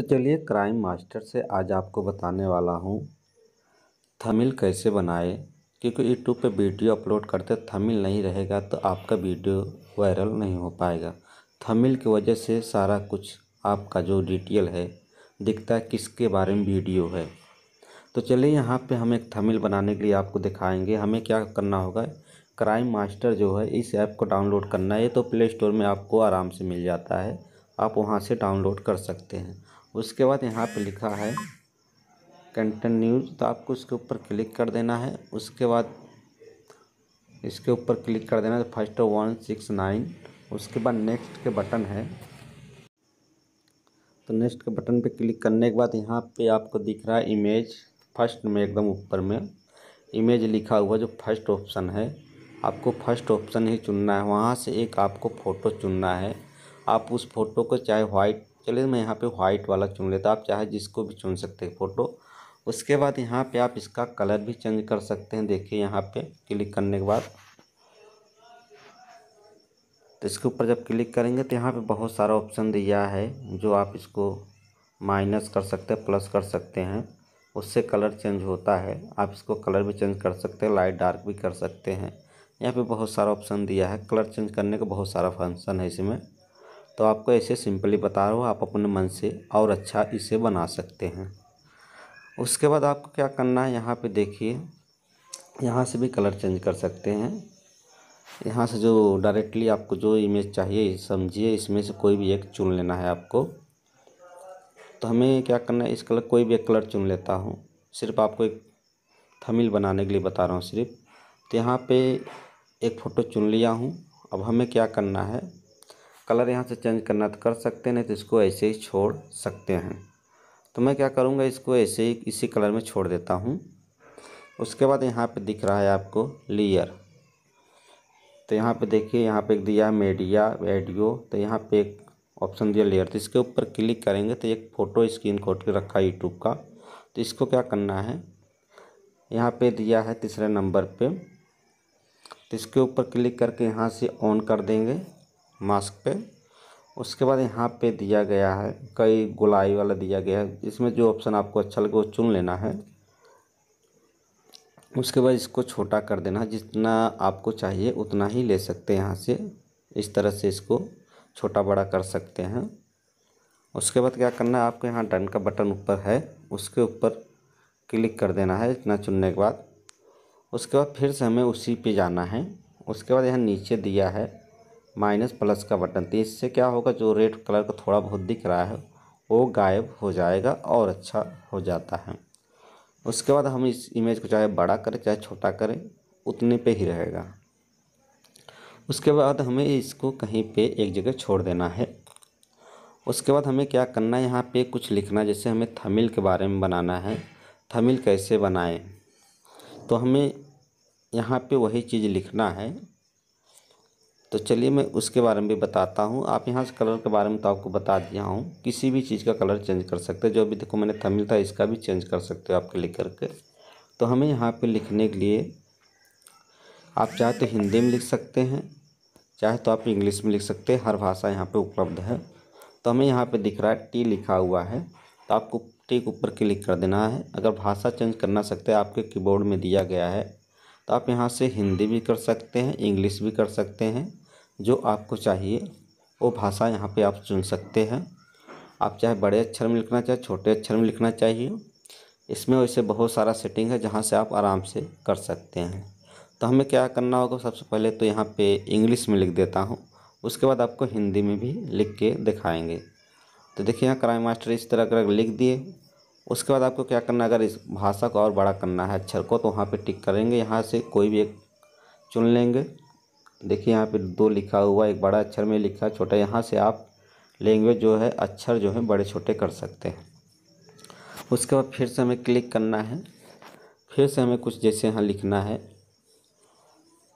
तो चलिए crime master से आज आपको बताने वाला हूँ थमिल कैसे बनाए क्योंकि यूट्यूब पे वीडियो अपलोड करते थमिल नहीं रहेगा तो आपका वीडियो वायरल नहीं हो पाएगा थमिल की वजह से सारा कुछ आपका जो डिटेल है दिखता है किसके बारे में वीडियो है तो चलिए यहाँ पे हम एक थमिल बनाने के लिए आपको दिखाएंगे हमें क्या करना होगा क्राइम मास्टर जो है इस ऐप को डाउनलोड करना है तो प्ले स्टोर में आपको आराम से मिल जाता है आप वहाँ से डाउनलोड कर सकते हैं उसके बाद यहाँ पे लिखा है कंटिन्यूज तो आपको इसके ऊपर क्लिक कर देना है उसके बाद इसके ऊपर क्लिक कर देना है फर्स्ट वन सिक्स नाइन उसके बाद नेक्स्ट के बटन है तो नेक्स्ट के बटन पे क्लिक करने के बाद यहाँ पे आपको दिख रहा है इमेज फर्स्ट में एकदम ऊपर में इमेज लिखा हुआ जो फर्स्ट ऑप्शन है आपको फर्स्ट ऑप्शन ही चुनना है वहाँ से एक आपको फ़ोटो चुनना है आप उस फोटो को चाहे वाइट चलिए मैं यहाँ पे व्हाइट वाला चुन लेता आप चाहे जिसको भी चुन सकते हैं फ़ोटो उसके बाद यहाँ पे आप इसका कलर भी चेंज कर सकते हैं देखिए यहाँ पे क्लिक करने के बाद तो इसके ऊपर जब क्लिक करेंगे तो यहाँ पे बहुत सारा ऑप्शन दिया है जो आप इसको माइनस कर सकते हैं प्लस कर सकते हैं उससे कलर चेंज होता है आप इसको कलर भी चेंज कर सकते हैं लाइट डार्क भी कर सकते हैं यहाँ पे बहुत सारा ऑप्शन दिया है कलर चेंज करने का बहुत सारा फंक्शन है इसमें तो आपको ऐसे सिंपली बता रहा हूँ आप अपने मन से और अच्छा इसे बना सकते हैं उसके बाद आपको क्या करना है यहाँ पे देखिए यहाँ से भी कलर चेंज कर सकते हैं यहाँ से जो डायरेक्टली आपको जो इमेज चाहिए समझिए इसमें से कोई भी एक चुन लेना है आपको तो हमें क्या करना है इस कलर कोई भी एक कलर चुन लेता हूँ सिर्फ आपको एक थमिल बनाने के लिए बता रहा हूँ सिर्फ तो यहाँ पे एक फ़ोटो चुन लिया हूँ अब हमें क्या करना है कलर यहाँ से चेंज करना तो कर सकते हैं नहीं तो इसको ऐसे ही छोड़ सकते हैं तो मैं क्या करूँगा इसको ऐसे ही इसी कलर में छोड़ देता हूँ उसके बाद यहाँ पे दिख रहा है आपको लेयर तो यहाँ पे देखिए यहाँ पे एक दिया मीडिया वेडियो तो यहाँ पे एक ऑप्शन दिया लेयर तो इसके ऊपर क्लिक करेंगे तो एक फ़ोटो स्क्रीन कोट के रखा यूट्यूब का तो इसको क्या करना है यहाँ पे दिया है तीसरे नंबर पे तो इसके ऊपर क्लिक करके यहाँ से ऑन कर देंगे मास्क पे उसके बाद यहाँ पे दिया गया है कई गुलाई वाला दिया गया है इसमें जो ऑप्शन आपको अच्छा लगे वो चुन लेना है उसके बाद इसको छोटा कर देना है जितना आपको चाहिए उतना ही ले सकते हैं यहाँ से इस तरह से इसको छोटा बड़ा कर सकते हैं उसके बाद क्या करना है आपको यहाँ डन का बटन ऊपर है उसके ऊपर क्लिक कर देना है इतना चुनने के बाद उसके बाद फिर से हमें उसी पे जाना है उसके बाद यहाँ नीचे दिया है माइनस प्लस का बटन तो इससे क्या होगा जो रेड कलर का थोड़ा बहुत दिख रहा है वो गायब हो जाएगा और अच्छा हो जाता है उसके बाद हम इस इमेज को चाहे बड़ा करें चाहे छोटा करें उतने पे ही रहेगा उसके बाद हमें इसको कहीं पे एक जगह छोड़ देना है उसके बाद हमें क्या करना है यहाँ पे कुछ लिखना जैसे हमें थमिल के बारे में बनाना है थमिल कैसे बनाएं तो हमें यहाँ पे वही चीज़ लिखना है तो चलिए मैं उसके बारे में भी बताता हूँ आप यहाँ से कलर के बारे में तो आपको बता दिया हूँ किसी भी चीज़ का कलर चेंज कर सकते हैं जो अभी देखो मैंने तमिल था इसका भी चेंज कर सकते हो आप क्लिक करके तो हमें यहाँ पे लिखने के लिए आप चाहे तो हिंदी में लिख सकते हैं चाहे तो आप इंग्लिश में लिख सकते हैं हर भाषा यहाँ पर उपलब्ध है तो हमें यहाँ पर दिख रहा है टी लिखा हुआ है तो आपको टी के ऊपर क्लिक कर देना है अगर भाषा चेंज करना सकते हैं आपके कीबोर्ड में दिया गया है तो आप यहाँ से हिंदी भी कर सकते हैं इंग्लिश भी कर सकते हैं जो आपको चाहिए वो भाषा यहाँ पे आप चुन सकते हैं आप चाहे बड़े अक्षर में लिखना चाहे छोटे अक्षर में लिखना चाहिए इसमें वैसे बहुत सारा सेटिंग है जहाँ से आप आराम से कर सकते हैं तो हमें क्या करना होगा सबसे पहले तो यहाँ पे इंग्लिश में लिख देता हूँ उसके बाद आपको हिंदी में भी लिख के दिखाएँगे तो देखिए यहाँ क्राइम मास्टर इस तरह अगर लिख दिए उसके बाद आपको क्या करना है अगर इस भाषा को और बड़ा करना है अक्षर को तो वहाँ पर टिक करेंगे यहाँ से कोई भी एक चुन लेंगे देखिए यहाँ पे दो लिखा हुआ एक बड़ा अक्षर में लिखा छोटा यहाँ से आप लैंग्वेज जो है अक्षर जो है बड़े छोटे कर सकते हैं उसके बाद फिर से हमें क्लिक करना है फिर से हमें कुछ जैसे यहाँ लिखना है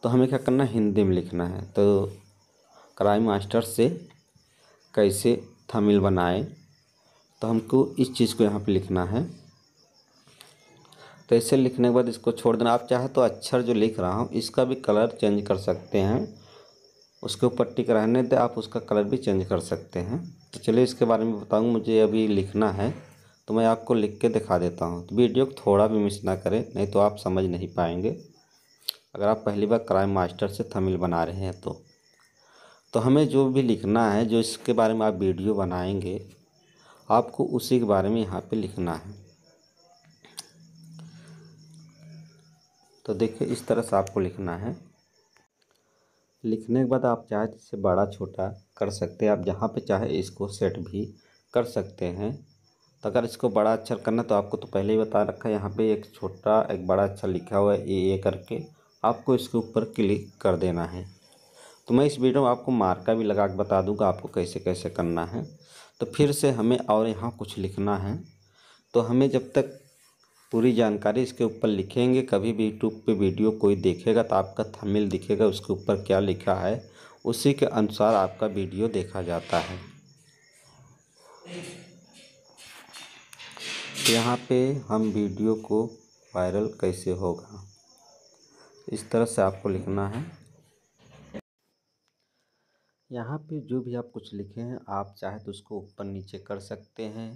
तो हमें क्या करना है हिंदी में लिखना है तो क्राइम मास्टर से कैसे थमिल बनाएं तो हमको इस चीज़ को यहाँ पे लिखना है तो इसे लिखने के बाद इसको छोड़ देना आप चाहे तो अक्षर जो लिख रहा हूँ इसका भी कलर चेंज कर सकते हैं उसके ऊपर टिक रहने दे आप उसका कलर भी चेंज कर सकते हैं तो चलिए इसके बारे में बताऊँ मुझे अभी लिखना है तो मैं आपको लिख के दिखा देता हूँ तो वीडियो को थोड़ा भी मिस ना करें नहीं तो आप समझ नहीं पाएंगे अगर आप पहली बार क्राइम मास्टर से थमिल बना रहे हैं तो तो हमें जो भी लिखना है जो इसके बारे में आप वीडियो बनाएंगे आपको उसी के बारे में यहाँ पे लिखना है तो देखिए इस तरह से आपको लिखना है लिखने के बाद आप चाहे जिससे बड़ा छोटा कर सकते हैं आप जहाँ पे चाहे इसको सेट भी कर सकते हैं तो अगर इसको बड़ा अक्षर अच्छा करना है तो आपको तो पहले ही बता रखा है यहाँ पे एक छोटा एक बड़ा अक्षर अच्छा लिखा हुआ है ए करके आपको इसके ऊपर क्लिक कर देना है तो मैं इस वीडियो में आपको मार्का भी लगा के बता दूँगा आपको कैसे कैसे करना है तो फिर से हमें और यहाँ कुछ लिखना है तो हमें जब तक पूरी जानकारी इसके ऊपर लिखेंगे कभी भी यूट्यूब पे वीडियो कोई देखेगा तो आपका थमिल दिखेगा उसके ऊपर क्या लिखा है उसी के अनुसार आपका वीडियो देखा जाता है यहाँ पे हम वीडियो को वायरल कैसे होगा इस तरह से आपको लिखना है यहाँ पे जो भी आप कुछ लिखे हैं आप चाहे तो उसको ऊपर नीचे कर सकते हैं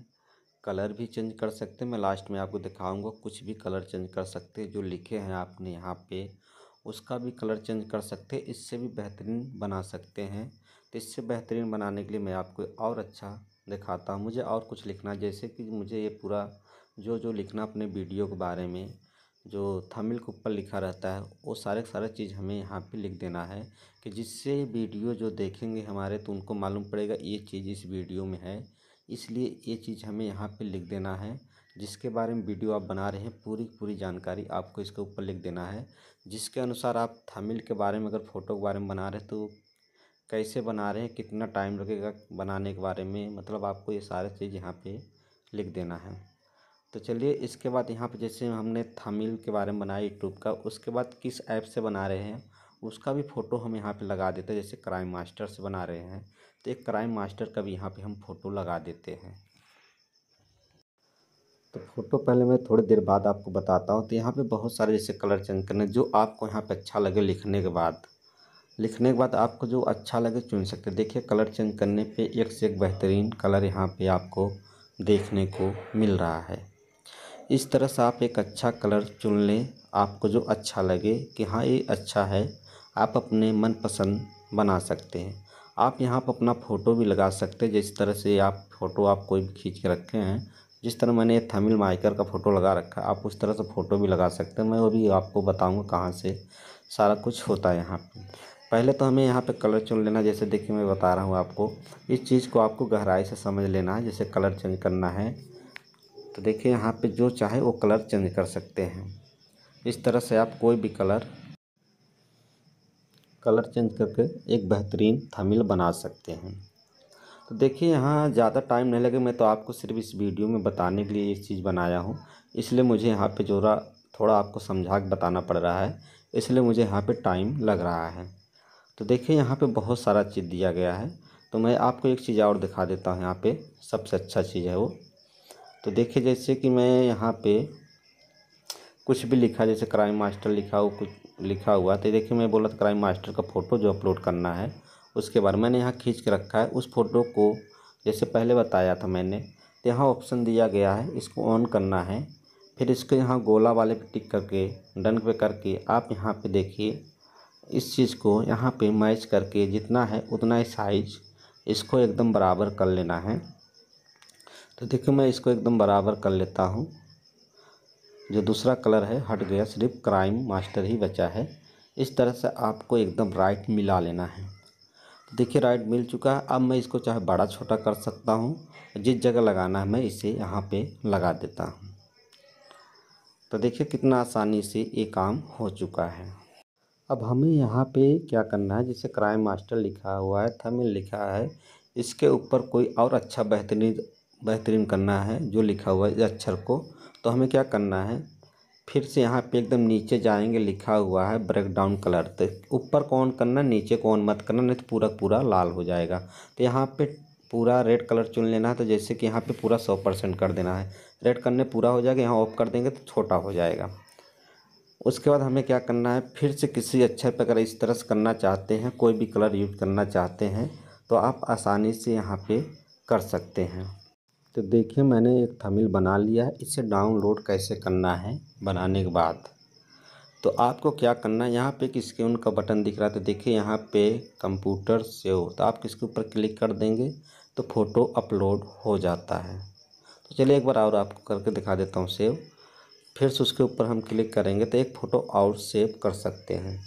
कलर भी चेंज कर सकते हैं मैं लास्ट में आपको दिखाऊंगा कुछ भी कलर चेंज कर सकते हैं जो लिखे हैं आपने यहाँ पे उसका भी कलर चेंज कर सकते हैं इससे भी बेहतरीन बना सकते हैं तो इससे बेहतरीन बनाने के लिए मैं आपको और अच्छा दिखाता हूँ मुझे और कुछ लिखना जैसे कि मुझे ये पूरा जो जो लिखना अपने वीडियो के बारे में जो थमिल के ऊपर लिखा रहता है वो सारे सारे चीज़ हमें यहाँ पे लिख देना है कि जिससे वीडियो जो देखेंगे हमारे तो उनको मालूम पड़ेगा ये चीज़ इस वीडियो में है इसलिए ये चीज़ हमें यहाँ पे लिख देना है जिसके बारे में वीडियो आप बना रहे हैं पूरी पूरी जानकारी आपको इसके ऊपर लिख देना है जिसके अनुसार आप थमिल के बारे में अगर फ़ोटो के बारे में बना रहे तो कैसे बना रहे हैं कितना टाइम लगेगा बनाने के बारे में मतलब आपको ये सारे चीज़ यहाँ पर लिख देना है तो चलिए इसके बाद यहाँ पर जैसे हमने थमिल के बारे में बनाया यूट्यूब का उसके बाद किस ऐप से बना रहे हैं उसका भी फ़ोटो हम यहाँ पे लगा देते हैं जैसे क्राइम मास्टर्स बना रहे हैं तो एक क्राइम मास्टर का भी यहाँ पे हम फ़ोटो लगा देते हैं तो फ़ोटो पहले मैं थोड़ी देर बाद आपको बताता हूँ तो यहाँ पे बहुत सारे जैसे कलर चेंज करने जो आपको यहाँ पे अच्छा लगे लिखने के बाद लिखने के बाद आपको जो अच्छा लगे चुन सकते देखिए कलर चेंज करने पर एक से एक बेहतरीन कलर यहाँ पर आपको देखने को मिल रहा है इस तरह से आप एक अच्छा कलर चुन लें आपको जो अच्छा लगे कि हाँ ये अच्छा है आप अपने मनपसंद बना सकते हैं आप यहाँ पर अपना फ़ोटो भी लगा सकते हैं जिस तरह से आप फ़ोटो आप कोई भी खींच के रखे हैं जिस तरह मैंने थमिल माइकर का फ़ोटो लगा रखा आप उस तरह से फ़ोटो भी लगा सकते हैं मैं वो भी आपको बताऊँगा कहाँ से सारा कुछ होता है यहाँ पर पहले तो हमें यहाँ पे कलर चुन लेना जैसे देखिए मैं बता रहा हूँ आपको इस चीज़ को आपको गहराई से समझ लेना है जैसे कलर चेंज करना है तो देखिए यहाँ पे जो चाहे वो कलर चेंज कर सकते हैं इस तरह से आप कोई भी कलर कलर चेंज करके एक बेहतरीन थमिल बना सकते हैं तो देखिए यहाँ ज़्यादा टाइम नहीं लगे मैं तो आपको सिर्फ इस वीडियो में बताने के लिए ये चीज़ बनाया हूँ इसलिए मुझे यहाँ पे जोरा थोड़ा आपको समझा के बताना पड़ रहा है इसलिए मुझे यहाँ पे टाइम लग रहा है तो देखिए यहाँ पे बहुत सारा चीज़ दिया गया है तो मैं आपको एक चीज़ और दिखा देता हूँ यहाँ पर सबसे अच्छा चीज़ है वो तो देखिए जैसे कि मैं यहाँ पर कुछ भी लिखा जैसे क्राइम मास्टर लिखा हो कुछ लिखा हुआ तो देखिए मैं बोला था क्राइम मास्टर का फ़ोटो जो अपलोड करना है उसके बाद मैंने यहाँ खींच के रखा है उस फ़ोटो को जैसे पहले बताया था मैंने तो यहाँ ऑप्शन दिया गया है इसको ऑन करना है फिर इसको यहाँ गोला वाले पे टिक करके डन पे करके आप यहाँ पे देखिए इस चीज़ को यहाँ पे मैच करके जितना है उतना ही साइज इसको एकदम बराबर कर लेना है तो देखिए मैं इसको एकदम बराबर कर लेता हूँ जो दूसरा कलर है हट गया सिर्फ क्राइम मास्टर ही बचा है इस तरह से आपको एकदम राइट मिला लेना है तो देखिए राइट मिल चुका है अब मैं इसको चाहे बड़ा छोटा कर सकता हूँ जिस जगह लगाना है मैं इसे यहाँ पे लगा देता हूँ तो देखिए कितना आसानी से ये काम हो चुका है अब हमें यहाँ पे क्या करना है जैसे क्राइम मास्टर लिखा हुआ है थमिल लिखा है इसके ऊपर कोई और अच्छा बेहतरीन बेहतरीन करना है जो लिखा हुआ है अक्षर को तो हमें क्या करना है फिर से यहाँ पे एकदम नीचे जाएंगे लिखा हुआ है ब्रेक डाउन कलर तो ऊपर कौन करना नीचे कौन मत करना नहीं तो पूरा पूरा लाल हो जाएगा तो यहाँ पे पूरा रेड कलर चुन लेना है तो जैसे कि यहाँ पे पूरा सौ परसेंट कर देना है रेड करने पूरा हो जाएगा यहाँ ऑफ कर देंगे तो छोटा हो जाएगा उसके बाद हमें क्या करना है फिर से किसी अक्षर पर अगर इस तरह से करना चाहते हैं कोई भी कलर यूज करना चाहते हैं तो आप आसानी से यहाँ पर कर सकते हैं तो देखिए मैंने एक थमिल बना लिया है इसे डाउनलोड कैसे करना है बनाने के बाद तो आपको क्या करना है यहाँ पे किसके उनका का बटन दिख रहा था तो देखिए यहाँ पे कंप्यूटर से हो तो आप किसके ऊपर क्लिक कर देंगे तो फ़ोटो अपलोड हो जाता है तो चलिए एक बार और आपको करके दिखा देता हूँ सेव फिर से उसके ऊपर हम क्लिक करेंगे तो एक फ़ोटो और सेव कर सकते हैं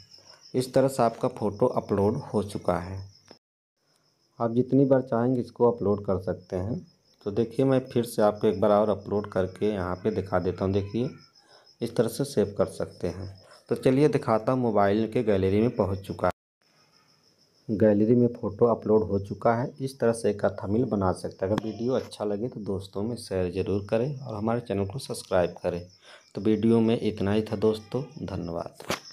इस तरह से आपका फ़ोटो अपलोड हो चुका है आप जितनी बार चाहेंगे इसको अपलोड कर सकते हैं तो देखिए मैं फिर से आपको एक बार और अपलोड करके यहाँ पे दिखा देता हूँ देखिए इस तरह से सेव कर सकते हैं तो चलिए दिखाता हूँ मोबाइल के गैलरी में पहुँच चुका है गैलरी में फ़ोटो अपलोड हो चुका है इस तरह से एक थमिल बना सकते हैं अगर वीडियो अच्छा लगे तो दोस्तों में शेयर ज़रूर करें और हमारे चैनल को सब्सक्राइब करें तो वीडियो में इतना ही था दोस्तों धन्यवाद